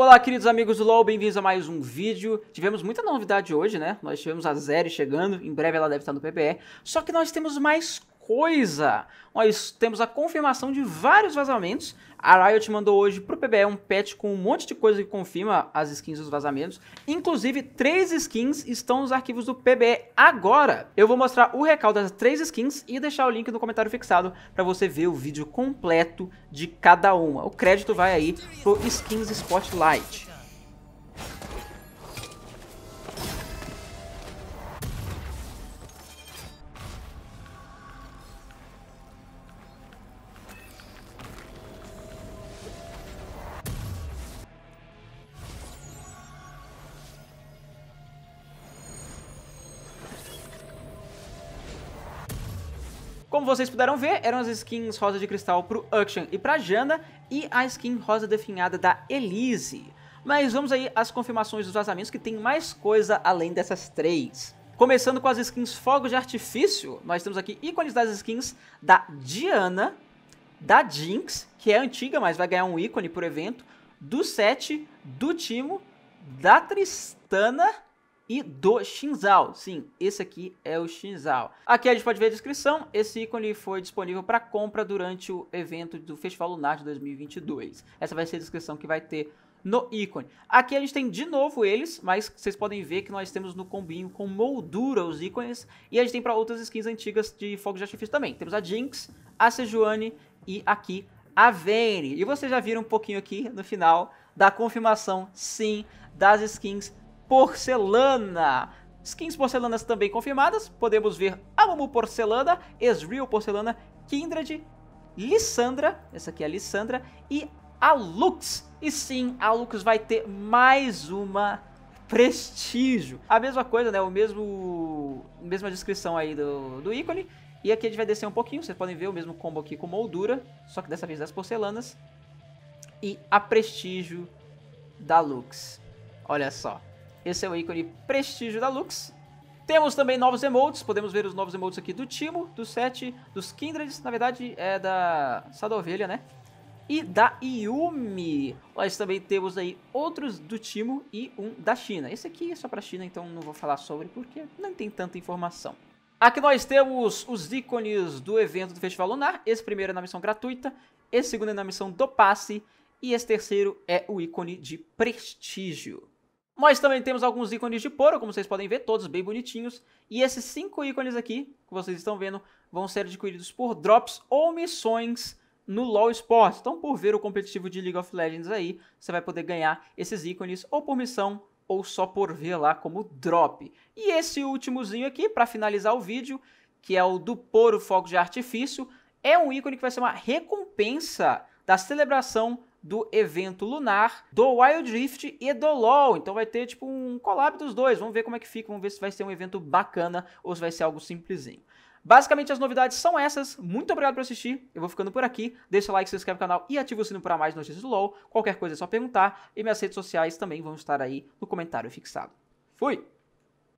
Olá, queridos amigos do LoL, bem-vindos a mais um vídeo. Tivemos muita novidade hoje, né? Nós tivemos a Zeri chegando, em breve ela deve estar no PPE. Só que nós temos mais coisa. Nós temos a confirmação de vários vazamentos. A Riot mandou hoje pro PBE um patch com um monte de coisa que confirma as skins dos vazamentos. Inclusive, três skins estão nos arquivos do PBE agora. Eu vou mostrar o recalque das três skins e deixar o link no comentário fixado para você ver o vídeo completo de cada uma. O crédito vai aí pro Skins Spotlight. Como vocês puderam ver, eram as skins rosa de cristal pro Action e pra Jana e a skin rosa definhada da Elise. Mas vamos aí às confirmações dos vazamentos que tem mais coisa além dessas três. Começando com as skins Fogos de Artifício, nós temos aqui ícones das skins da Diana, da Jinx, que é antiga, mas vai ganhar um ícone por evento, do Sete, do Timo, da Tristana e do Xinzao. Sim, esse aqui é o Xinzao. Aqui a gente pode ver a descrição. Esse ícone foi disponível para compra durante o evento do Festival Lunar de 2022. Essa vai ser a descrição que vai ter no ícone. Aqui a gente tem de novo eles, mas vocês podem ver que nós temos no combinho com moldura os ícones. E a gente tem para outras skins antigas de fogos de artifício também. Temos a Jinx, a Sejuani e aqui a Vayne. E vocês já viram um pouquinho aqui no final da confirmação, sim, das skins porcelana. Skins porcelanas também confirmadas, podemos ver Amumu porcelana, Ezreal porcelana, Kindred, Lissandra, essa aqui é a Lissandra, e a Lux. E sim, a Lux vai ter mais uma prestígio. A mesma coisa, né, o mesmo, mesma descrição aí do, do ícone, e aqui a gente vai descer um pouquinho, vocês podem ver o mesmo combo aqui com moldura, só que dessa vez das porcelanas, e a prestígio da Lux. Olha só. Esse é o ícone Prestígio da Lux. Temos também novos emotes, podemos ver os novos emotes aqui do Timo, do Sete, dos Kindreds, na verdade é da Sadovelha, né? E da Yumi. Nós também temos aí outros do Timo e um da China. Esse aqui é só pra China, então não vou falar sobre porque não tem tanta informação. Aqui nós temos os ícones do evento do Festival Lunar. Esse primeiro é na missão gratuita, esse segundo é na missão do passe e esse terceiro é o ícone de prestígio. Nós também temos alguns ícones de Poro, como vocês podem ver, todos bem bonitinhos. E esses cinco ícones aqui, que vocês estão vendo, vão ser adquiridos por drops ou missões no LoL Sports. Então, por ver o competitivo de League of Legends aí, você vai poder ganhar esses ícones ou por missão ou só por ver lá como drop. E esse últimozinho aqui, para finalizar o vídeo, que é o do Poro Fogo de Artifício, é um ícone que vai ser uma recompensa da celebração do evento lunar, do Wild Rift e do LoL. Então vai ter tipo um collab dos dois. Vamos ver como é que fica, vamos ver se vai ser um evento bacana ou se vai ser algo simplesinho. Basicamente as novidades são essas. Muito obrigado por assistir. Eu vou ficando por aqui. Deixa o like, se inscreve no canal e ativa o sino para mais notícias do LoL. Qualquer coisa é só perguntar e minhas redes sociais também vão estar aí no comentário fixado. Fui.